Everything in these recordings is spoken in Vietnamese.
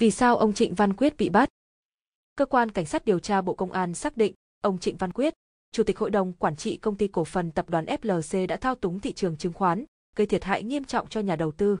Vì sao ông Trịnh Văn Quyết bị bắt? Cơ quan Cảnh sát điều tra Bộ Công an xác định, ông Trịnh Văn Quyết, Chủ tịch Hội đồng Quản trị Công ty Cổ phần Tập đoàn FLC đã thao túng thị trường chứng khoán, gây thiệt hại nghiêm trọng cho nhà đầu tư.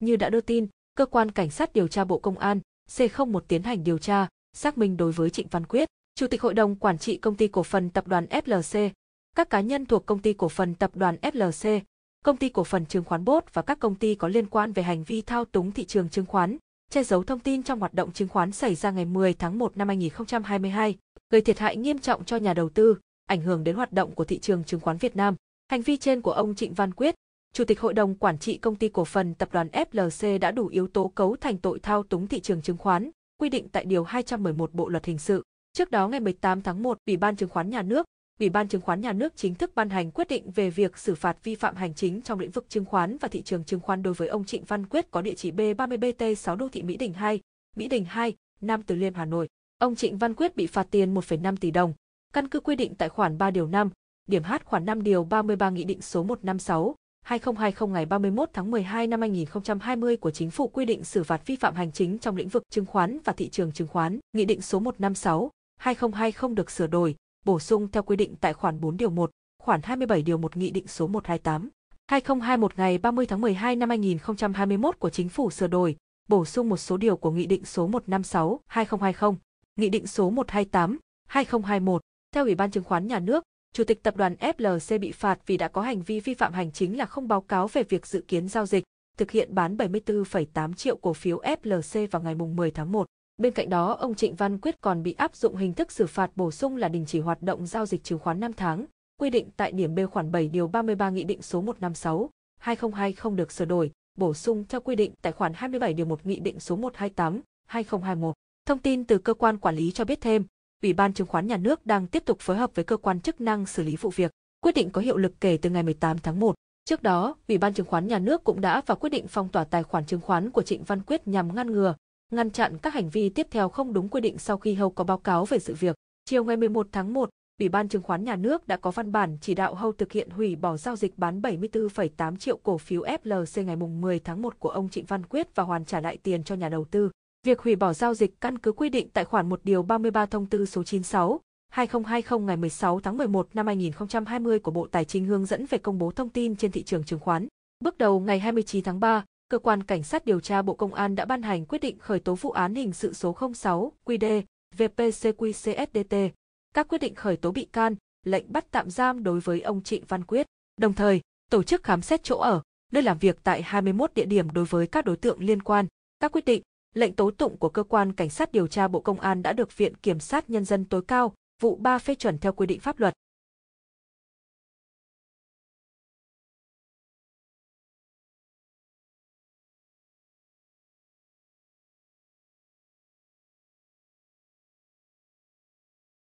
Như đã đưa tin, Cơ quan Cảnh sát điều tra Bộ Công an C01 tiến hành điều tra, xác minh đối với Trịnh Văn Quyết, Chủ tịch Hội đồng Quản trị Công ty Cổ phần Tập đoàn FLC, các cá nhân thuộc Công ty Cổ phần Tập đoàn FLC, Công ty Cổ phần Chứng khoán Bốt và các công ty có liên quan về hành vi thao túng thị trường chứng khoán, che giấu thông tin trong hoạt động chứng khoán xảy ra ngày 10 tháng 1 năm 2022, gây thiệt hại nghiêm trọng cho nhà đầu tư, ảnh hưởng đến hoạt động của thị trường chứng khoán Việt Nam. Hành vi trên của ông Trịnh Văn Quyết, Chủ tịch Hội đồng Quản trị Công ty Cổ phần Tập đoàn FLC đã đủ yếu tố cấu thành tội thao túng thị trường chứng khoán, quy định tại Điều 211 Bộ Luật Hình sự. Trước đó ngày 18 tháng 1, Ủy ban Chứng khoán Nhà nước Ủy ban chứng khoán nhà nước chính thức ban hành quyết định về việc xử phạt vi phạm hành chính trong lĩnh vực chứng khoán và thị trường chứng khoán đối với ông Trịnh Văn Quyết có địa chỉ B30BT6 đô thị Mỹ Đình 2, Mỹ Đình 2, Nam Từ Liêm, Hà Nội. Ông Trịnh Văn Quyết bị phạt tiền 1,5 tỷ đồng. Căn cứ quy định tại khoản 3 điều 5, điểm H khoản 5 điều 33 Nghị định số 156 2020 ngày 31 tháng 12 năm 2020 của Chính phủ quy định xử phạt vi phạm hành chính trong lĩnh vực chứng khoán và thị trường chứng khoán. Nghị định số 156 2020 được sửa đổi, bổ sung theo quy định tại khoản 4 điều 1, khoản 27 điều 1 Nghị định số 128 2021 ngày 30 tháng 12 năm 2021 của Chính phủ sửa đổi, bổ sung một số điều của Nghị định số 156/2020, Nghị định số 128/2021. Theo Ủy ban Chứng khoán Nhà nước, Chủ tịch tập đoàn FLC bị phạt vì đã có hành vi vi phạm hành chính là không báo cáo về việc dự kiến giao dịch, thực hiện bán 74,8 triệu cổ phiếu FLC vào ngày 10 tháng 1. Bên cạnh đó, ông Trịnh Văn Quyết còn bị áp dụng hình thức xử phạt bổ sung là đình chỉ hoạt động giao dịch chứng khoán 5 tháng, quy định tại điểm B khoản 7 điều 33 Nghị định số 156 2020 được sửa đổi, bổ sung theo quy định tại khoản 27 điều 1 Nghị định số 128 2021. Thông tin từ cơ quan quản lý cho biết thêm, Ủy ban chứng khoán nhà nước đang tiếp tục phối hợp với cơ quan chức năng xử lý vụ việc. Quyết định có hiệu lực kể từ ngày 18 tháng 1. Trước đó, Ủy ban chứng khoán nhà nước cũng đã và quyết định phong tỏa tài khoản chứng khoán của Trịnh Văn Quyết nhằm ngăn ngừa, ngăn chặn các hành vi tiếp theo không đúng quy định sau khi Hầu có báo cáo về sự việc. Chiều ngày 11 tháng 1, Ủy ban Chứng khoán Nhà nước đã có văn bản chỉ đạo Hầu thực hiện hủy bỏ giao dịch bán 74,8 triệu cổ phiếu FLC ngày 10 tháng 1 của ông Trịnh Văn Quyết và hoàn trả lại tiền cho nhà đầu tư. Việc hủy bỏ giao dịch căn cứ quy định tại khoản 1 điều 33 thông tư số 96, 2020 ngày 16 tháng 11 năm 2020 của Bộ Tài chính hướng dẫn về công bố thông tin trên thị trường chứng khoán. Bước đầu ngày 29 tháng 3, cơ quan cảnh sát điều tra Bộ Công an đã ban hành quyết định khởi tố vụ án hình sự số 06 QD VPCQCSDT. Các quyết định khởi tố bị can, lệnh bắt tạm giam đối với ông Trịnh Văn Quyết, đồng thời tổ chức khám xét chỗ ở, nơi làm việc tại 21 địa điểm đối với các đối tượng liên quan. Các quyết định, lệnh tố tụng của cơ quan cảnh sát điều tra Bộ Công an đã được Viện Kiểm sát Nhân dân tối cao, vụ 3 phê chuẩn theo quy định pháp luật.